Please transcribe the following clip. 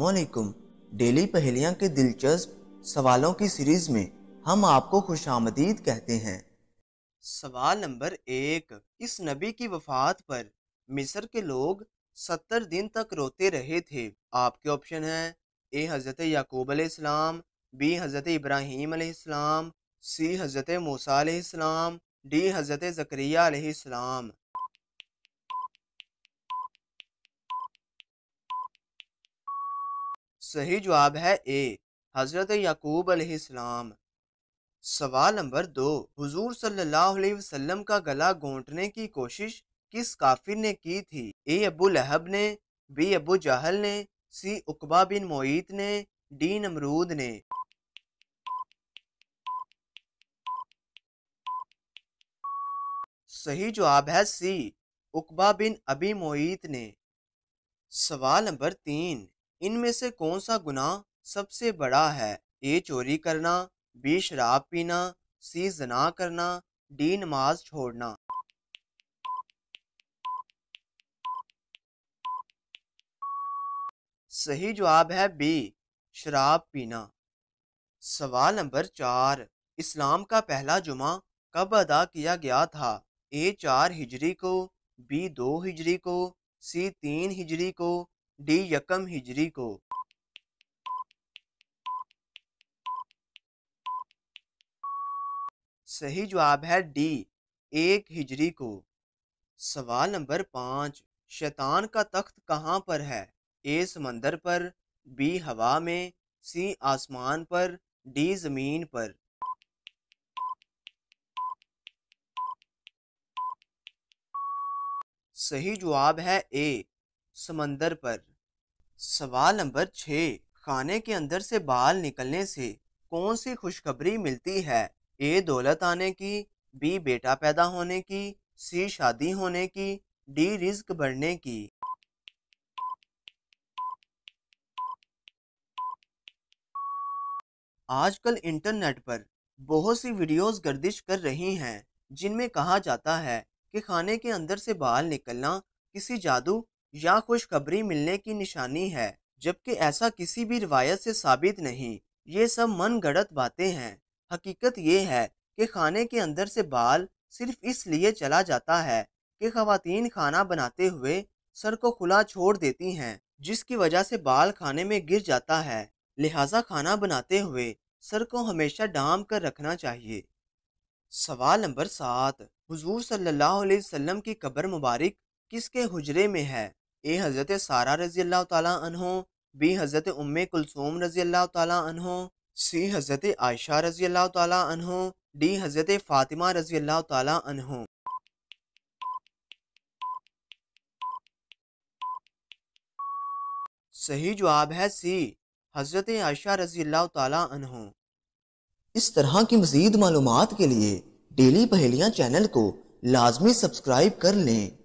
वालेकुम डेली पहेलियाँ के दिलचस्प सवालों की सीरीज में हम आपको खुश आमदीद कहते हैं सवाल नंबर एक इस नबी की वफात पर मिस्र के लोग सत्तर दिन तक रोते रहे थे आपके ऑप्शन हैं ए हज़रत याकूब अलैहिस्सलाम बी हज़रत इब्राहिम अलैहिस्सलाम सी हज़रत मूसा अलैहिस्सलाम डी हज़रत जकरिया अलैहिस्सलाम सही जवाब है ए हज़रत याकूब अलैहिस्सलाम सवाल नंबर दो हुजूर सल्लल्लाहु अलैहि वसल्लम का गला घोंटने की कोशिश किस काफिर ने की थी ए अबू लहब ने बी अबू जहल ने सी उकबा बिन मोईत ने डी नमरूद ने सही जवाब है सी उकबा बिन अबी मोईत ने सवाल नंबर तीन इनमें से कौन सा गुनाह सबसे बड़ा है ए चोरी करना बी शराब पीना सी जना करना डी नमाज छोड़ना सही जवाब है बी शराब पीना सवाल नंबर चार इस्लाम का पहला जुमा कब अदा किया गया था ए चार हिजरी को बी दो हिजरी को सी तीन हिजरी को डी यकम हिजरी को सही जवाब है डी एक हिजरी को सवाल नंबर पाँच शैतान का तख्त कहाँ पर है ए समंदर पर बी हवा में सी आसमान पर डी जमीन पर सही जवाब है ए समंदर पर सवाल नंबर छः खाने के अंदर से बाल निकलने से कौन सी खुशखबरी मिलती है ए दौलत आने की बी बेटा पैदा होने की सी शादी होने की डी रिस्क बढ़ने की आजकल इंटरनेट पर बहुत सी वीडियोस गर्दिश कर रही हैं जिनमें कहा जाता है कि खाने के अंदर से बाल निकलना किसी जादू या खुशखबरी मिलने की निशानी है जबकि ऐसा किसी भी रिवायत से साबित नहीं ये सब मन गढ़त बातें हैं हकीकत ये है कि खाने के अंदर से बाल सिर्फ इसलिए चला जाता है कि खातन खाना बनाते हुए सर को खुला छोड़ देती हैं जिसकी वजह से बाल खाने में गिर जाता है लिहाजा खाना बनाते हुए सर को हमेशा डाम कर रखना चाहिए सवाल नंबर सात हजूर सल्ला अलैहि की कब्र मुबारक किसके हुजरे में है ए हज़रत सारा रज़ी अल्लाह तहों बी हज़रत उम कुलसूम रज़ी अल्लाह तहों सी हज़रत आयशा रज़ी अल्लाह तहों डी हज़रत फ़ातिमा रज़ी अल्लाह तहों सही जवाब है सी हज़रत आयशा रज़ी अल्लाह तहों इस तरह की मज़ीद मालूम के लिए डेली पहेलियाँ चैनल को लाजमी सब्सक्राइब कर लें